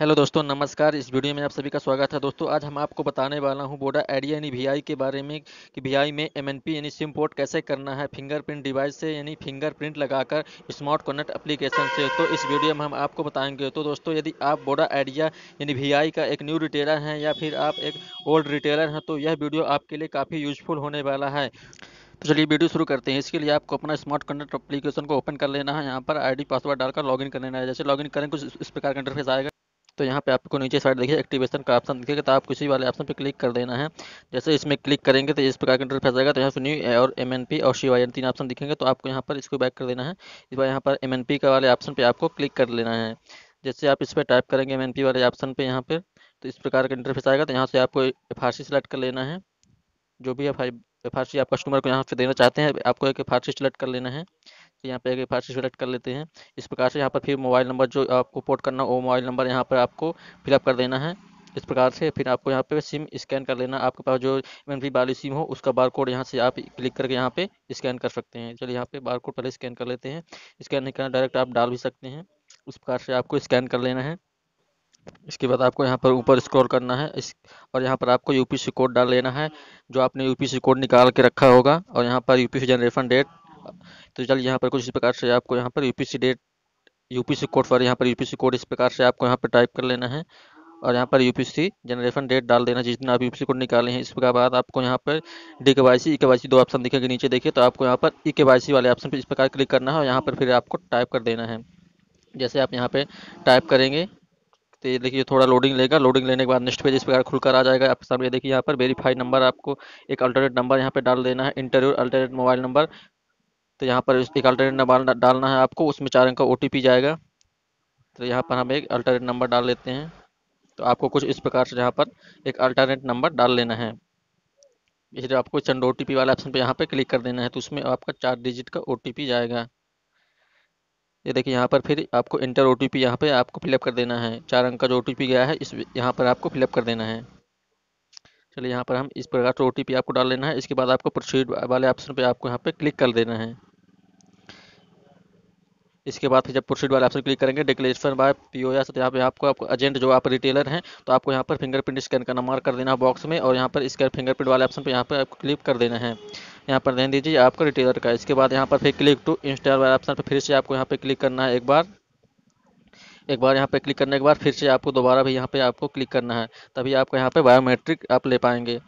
hello दोस्तों नमस्कार इस वीडियो में आप सभी का स्वागत है दोस्तों आज हम आपको बताने वाला हूं बोडा आइडिया यानी वी के बारे में कि वी में पी यानी सिम पोर्ट कैसे करना है फिंगरप्रिंट डिवाइस से यानी फिंगरप्रिंट लगाकर स्मार्ट कनेक्ट एप्लीकेशन से तो इस वीडियो में हम आपको बताएंगे तो दोस्तों यदि आप बोडा आइडिया यानी वी का एक न्यू रिटेलर हैं या फिर आप एक ओल्ड रिटेलर हैं तो यह वीडियो आपके लिए काफ़ी यूजफुल होने वाला है तो चलिए वीडियो शुरू करते हैं इसके लिए आपको अपना स्मार्ट कनेक्ट एप्लीकेशन को ओपन कर लेना है यहाँ पर आईडी पासवर्ड डालकर लॉगिन कर लेना है जैसे लॉगिन करें कुछ इस प्रकार का इंटरफेस आएगा तो यहाँ पे आपको नीचे साइड देखिए एक्टिवेशन का ऑप्शन दिखेगा तो आप किसी वाले ऑप्शन पे क्लिक कर देना है जैसे इसमें क्लिक करेंगे तो इस प्रकार का इंटरफेस आएगा तो यहाँ से न्यू और एम एन पी और सी तीन ऑप्शन दिखेंगे तो आपको यहाँ पर इसको बैक कर देना है इस बार यहाँ पर एम एन पी का वाले ऑप्शन पर आपको क्लिक कर लेना है जैसे आप इस पर टाइप करेंगे एम एन पी वाले ऑप्शन पर यहाँ पर तो इस प्रकार का इंटरफेस आएगा तो यहाँ से आपको एफ आर सी सेलेक्ट कर लेना है जो भी एफ एफ आर सी आप कस्टमर को यहाँ पर देना चाहते हैं आपको एक एफ आर सी सेलेक्ट कर लेना है यहाँ पे एक फर्स्ट सेलेक्ट कर लेते हैं इस प्रकार से यहाँ पर फिर मोबाइल नंबर जो आपको पोर्ट करना वो मोबाइल नंबर यहाँ पर आपको फिलअप कर देना है इस प्रकार से फिर आपको यहाँ पे सिम स्कैन कर लेना आपके पास जो एम वाली सिम हो उसका बार कोड यहाँ से आप क्लिक करके यहाँ पे स्कैन कर सकते हैं चलिए यहाँ पे बार कोड पहले स्कैन कर लेते हैं स्कैन नहीं करना डायरेक्ट आप डाल भी सकते हैं उस प्रकार से आपको स्कैन कर लेना है इसके बाद आपको यहाँ पर ऊपर स्क्रॉल करना है इस और यहाँ पर आपको यूपीसी कोड डाल लेना है जो आपने यूपीसी कोड निकाल के रखा होगा और यहाँ पर यूपीसी जनरेशन डेट तो चल यहाँ पर कुछ इस प्रकार से आपको यहाँ पर UPC date UPC code for यहाँ पर यूपीसी कोड इस प्रकार से आपको यहाँ पर टाइप कर लेना है और यहाँ पर यूपीसी जनरेशन डेट डाल देना जिस दिन आप यूपीसी कोड निकाले हैं इस प्रकार बाद आपको यहाँ पर डी के वाई सी ई के वाई सी दो ऑप्शन दिखेंगे नीचे देखिए तो आपको यहाँ पर ई के वाई सी वाले ऑप्शन पर इस प्रकार क्लिक करना है और यहाँ पर फिर आपको टाइप कर देना है जैसे आप यहाँ पे टाइप करेंगे तो ये देखिए थोड़ा लोडिंग लेगा लोडिंग लेने के बाद नेक्स्ट पेज इस प्रकार खुलकर आ जाएगा आपके सामने देखिए यहाँ पर वेरीफाई नंबर आपको एक अल्टरनेट नंबर यहाँ पे डाल देना है इंटरव्यू अल्टरनेट मोबाइल नंबर तो यहाँ पर एक अल्टरनेट नंबर डालना है आपको उसमें चार अंक का ओ जाएगा तो यहाँ पर हम एक अल्टरनेट नंबर डाल लेते हैं तो आपको कुछ इस प्रकार से यहाँ पर एक अल्टरनेट नंबर डाल लेना है इसलिए आपको चंड ओ वाले ऑप्शन पर यहाँ पर क्लिक कर देना है तो उसमें आपका चार डिजिट का ओ जाएगा ये देखिए यहाँ पर फिर आपको इंटर ओ टी पी यहाँ पर आपको फिलअप कर देना है चार अंक का जो ओ टी पी गया है इस यहाँ पर आपको फिलअप कर देना है चलिए यहाँ पर हम इस प्रकार से ओ टी पी आपको डाल लेना है इसके बाद आपको प्रोसीड वाले ऑप्शन पे आपको यहाँ पे क्लिक कर देना है इसके बाद फिर जब प्रोसीड वाले ऑप्शन क्लिक करेंगे declaration by P O S तो यहाँ पे आपको आपको एजेंट जो आप रिटेलर हैं तो आपको यहाँ पर फिंगरप्रिंट स्कैन करना मार्क कर देना बॉक्स में और यहाँ पर स्कैन फिंगरप्रिंट वाले ऑप्शन पे यहाँ पर आपको क्लिक कर देना है यहाँ पर ध्यान दीजिए आपका रिटेलर का इसके बाद यहाँ पर फिर क्लिक टू इंस्टॉल वाले ऑप्शन पर फिर से आपको यहाँ पर क्लिक करना है एक बार एक बार यहाँ पर क्लिक करने के बाद फिर से आपको दोबारा भी यहाँ पर आपको क्लिक करना है तभी आपको यहाँ पर बायोमेट्रिक आप ले पाएंगे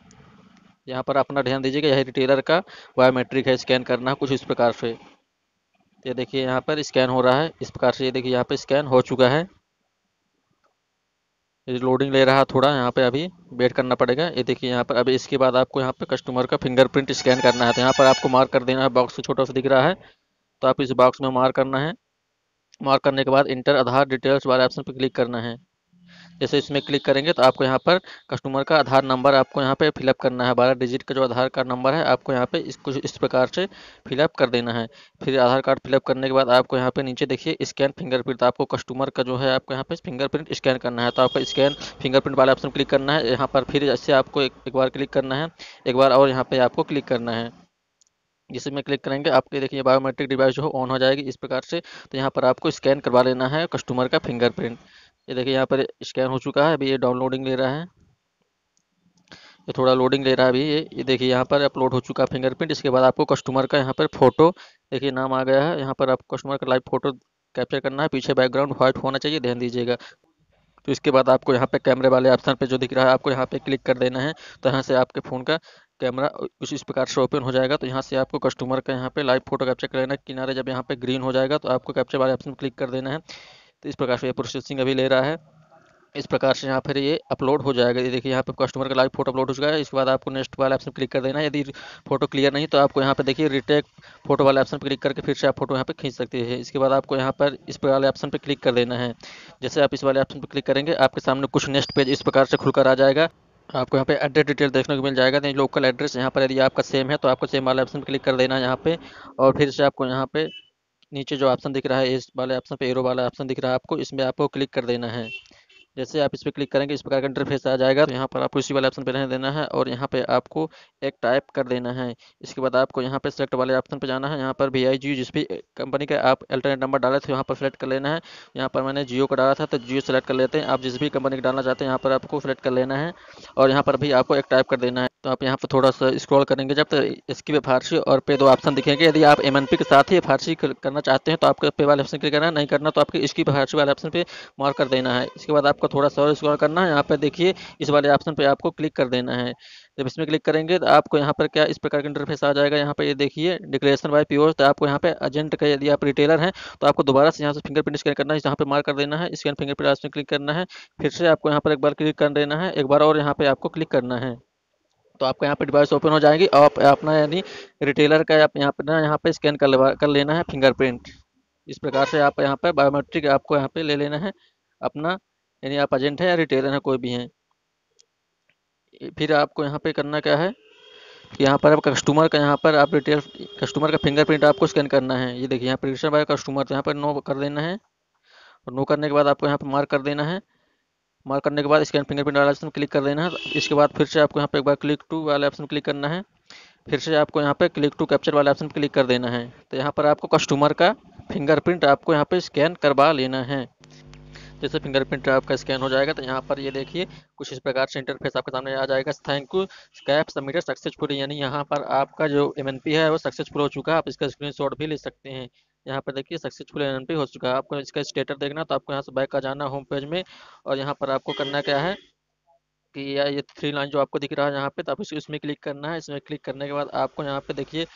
यहाँ पर अपना ध्यान दीजिएगा यही रिटेलर का बायोमेट्रिक है स्कैन करना है कुछ इस प्रकार से ये देखिए यहाँ पर स्कैन हो रहा है इस प्रकार से ये देखिए यहाँ पर स्कैन हो चुका है ये लोडिंग ले रहा थोड़ा यहाँ पे अभी वेट करना पड़ेगा ये देखिए यहाँ पर अभी इसके बाद आपको यहाँ पे कस्टमर का फिंगरप्रिंट स्कैन करना है तो यहाँ पर आपको मार्क कर देना है बॉक्स छोटा सा दिख रहा है तो आप इस बॉक्स में मार्क करना है मार्क करने के बाद इंटर आधार डिटेल्स वाले ऑप्शन पर क्लिक करना है जैसे इसमें क्लिक करेंगे तो आपको यहाँ पर कस्टमर का आधार नंबर आपको यहाँ पे फिलअप करना है बारह डिजिट का जो आधार कार्ड नंबर है आपको यहाँ पे इस कुछ इस प्रकार से फिलअप कर देना है फिर आधार कार्ड फिलअप करने के बाद आपको यहाँ पे नीचे देखिए स्कैन फिंगरप्रिंट तो आपको कस्टमर का जो है आपको यहाँ पे फिंगरप्रिंट स्कैन करना है तो आपको स्कैन फिंगरप्रिंट वाले ऑप्शन क्लिक करना है यहाँ पर फिर जैसे आपको एक, बार क्लिक करना है एक बार और यहाँ पर आपको क्लिक करना है जिसे में क्लिक करेंगे आपके देखिए बायोमेट्रिक डिवाइस जो ऑन हो जाएगी इस प्रकार से तो यहाँ पर आपको स्कैन करवा लेना है कस्टमर का फिंगरप्रिंट ये देखिए यहाँ पर स्कैन हो चुका है अभी ये डाउनलोडिंग ले रहा है ये थोड़ा लोडिंग ले रहा है अभी ये ये देखिए यहाँ पर अपलोड हो चुका है फिंगरप्रिंट इसके बाद आपको कस्टमर का यहाँ पर फोटो देखिए नाम आ गया है यहाँ पर आप कस्टमर का लाइव फोटो कैप्चर करना है पीछे बैकग्राउंड व्हाइट होना चाहिए ध्यान दीजिएगा तो इसके बाद आपको यहाँ पे कैमरे वाले ऑप्शन पे जो दिख रहा है आपको यहाँ पे क्लिक कर देना है तो यहाँ से आपके फ़ोन का कैमरा कुछ इस प्रकार से ओपन हो जाएगा तो यहाँ से आपको कस्टमर का यहाँ पे लाइव फोटो कैप्चर कर लेना किनारे जब यहाँ पे ग्रीन हो जाएगा तो आपको कैप्चर वाले ऑप्शन क्लिक कर देना है तो इस प्रकार से यह प्रोसेसिंग अभी ले रहा है इस प्रकार से यहाँ पर ये अपलोड हो जाएगा ये देखिए यहाँ पर कस्टमर का लाइव फोटो अपलोड हो चुका है इसके बाद आपको नेक्स्ट वाला ऑप्शन क्लिक कर देना है यदि फोटो क्लियर नहीं तो आपको यहाँ पर देखिए रिटेक फोटो वाले ऑप्शन पर क्लिक करके फिर से आप फोटो यहाँ पर खींच सकते हैं इसके बाद आपको यहाँ पर इस वाले ऑप्शन पर क्लिक कर देना है जैसे आप इस वाले ऑप्शन पर क्लिक करेंगे आपके सामने कुछ नेक्स्ट पेज इस प्रकार से खुलकर आ जाएगा आपको यहाँ पे एड्रेस डिटेल देखने को मिल जाएगा नहीं लोकल एड्रेस यहाँ पर यदि आपका सेम है तो आपको सेम वाले ऑप्शन पर क्लिक कर देना है यहाँ पर और फिर से आपको यहाँ पर नीचे जो ऑप्शन दिख रहा है इस वाले ऑप्शन पे एरो वाला ऑप्शन दिख रहा है आपको इसमें आपको क्लिक कर देना है जैसे आप इस पर क्लिक करेंगे इस प्रकार का इंटरफेस आ जाएगा तो यहाँ पर आपको इसी वाले ऑप्शन पर रहने देना है और यहाँ पे आपको एक टाइप कर देना है इसके बाद आपको यहाँ पे सेलेक्ट वाले ऑप्शन पे जाना है यहाँ पर वी आई जियो जिस भी कंपनी का आप अल्टरनेट नंबर डाले थे तो यहाँ पर सेलेक्ट कर लेना है यहाँ पर मैंने जियो का डाला था तो जियो सेलेक्ट कर लेते हैं आप जिस भी कंपनी का डालना चाहते हैं यहाँ पर आपको सेलेक्ट कर लेना है और यहाँ पर भी आपको एक टाइप कर देना है तो आप यहाँ पर थोड़ा सा स्क्रॉल करेंगे जब तक इसकी फारसी और पे दो ऑप्शन दिखेंगे यदि आप एम के साथ ही फारसी करना चाहते हैं तो आपको पे वाले ऑप्शन क्लिक करना है नहीं करना तो आपके इसकी फारसी वाले ऑप्शन पे मार्क कर देना है इसके बाद आपको थोड़ा सा और स्क्रॉल करना है यहाँ पर देखिए इस वाले ऑप्शन पर आपको क्लिक कर देना है जब इसमें क्लिक करेंगे तो आपको यहाँ पर क्या इस प्रकार का इंटरफेस आ जाएगा यहाँ पर ये देखिए डिक्लेरेशन बाय प्योर तो आपको यहाँ पे एजेंट का यदि आप रिटेलर हैं तो आपको दोबारा से यहाँ से फिंगरप्रिंट स्कैन करना है यहाँ पे मार्क कर देना है स्कैन फिंगरप्रिंट ऑप्शन क्लिक करना है फिर से आपको यहाँ पर एक बार क्लिक कर देना है एक बार और यहाँ पर आपको क्लिक करना है तो आपका यहाँ पे डिवाइस ओपन हो जाएगी और आप अपना यानी रिटेलर का आप यहाँ पे ना यहाँ पे स्कैन कर लेवा कर लेना है फिंगरप्रिंट इस प्रकार से आप यहाँ पे बायोमेट्रिक आपको यहाँ पे ले लेना है अपना यानी आप एजेंट है या रिटेलर है कोई भी है फिर आपको यहाँ पे करना क्या है कि यहाँ पर आप कस्टमर का यहाँ पर आप रिटेल कस्टमर का फिंगरप्रिंट आपको स्कैन करना है ये देखिए यहाँ पर कस्टमर तो यहाँ पर नो कर देना है और नो करने के बाद आपको यहाँ पर मार्क कर देना है मार्क करने के बाद स्कैन फिंगरप्रिंट वाला ऑप्शन क्लिक कर देना है इसके बाद फिर से आपको यहाँ पे एक बार क्लिक टू वाला ऑप्शन क्लिक करना है फिर से आपको यहाँ पे क्लिक टू कैप्चर वाला ऑप्शन क्लिक कर देना है तो यहाँ पर आपको कस्टमर का फिंगरप्रिंट आपको यहाँ पे स्कैन करवा लेना है जैसे फिंगरप्रिंट आपका स्कैन हो जाएगा तो यहाँ पर ये देखिए कुछ इस प्रकार से इंटरफेस आपके सामने आ जाएगा thank you scan submitted successful यानी यहाँ पर आपका जो एम है वो सक्सेसफुल हो चुका है आप इसका स्क्रीनशॉट भी ले सकते हैं यहाँ पर देखिए सक्सेसफुल एन हो चुका है आपको इसका स्टेटस देखना तो आपको यहाँ से बैक आ जाना होम पेज में और यहाँ पर आपको करना क्या है कि या ये थ्री लाइन जो आपको दिख रहा है यहाँ पे तो आप इसको इसमें क्लिक करना है इसमें क्लिक करने के बाद आपको यहाँ पे देखिए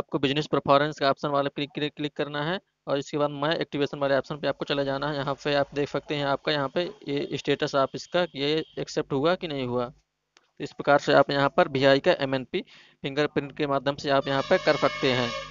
आपको बिजनेस परफॉर्मेंस का ऑप्शन वाले क्लिक क्लिक करना है और इसके बाद मैं एक्टिवेशन वाले ऑप्शन पे आपको चले जाना है यहाँ पे आप देख सकते हैं आपका यहाँ पे ये स्टेटस आप इसका ये एक्सेप्ट हुआ कि नहीं हुआ तो इस प्रकार से आप यहाँ पर वी का एम फिंगरप्रिंट के माध्यम से आप यहाँ पर कर सकते हैं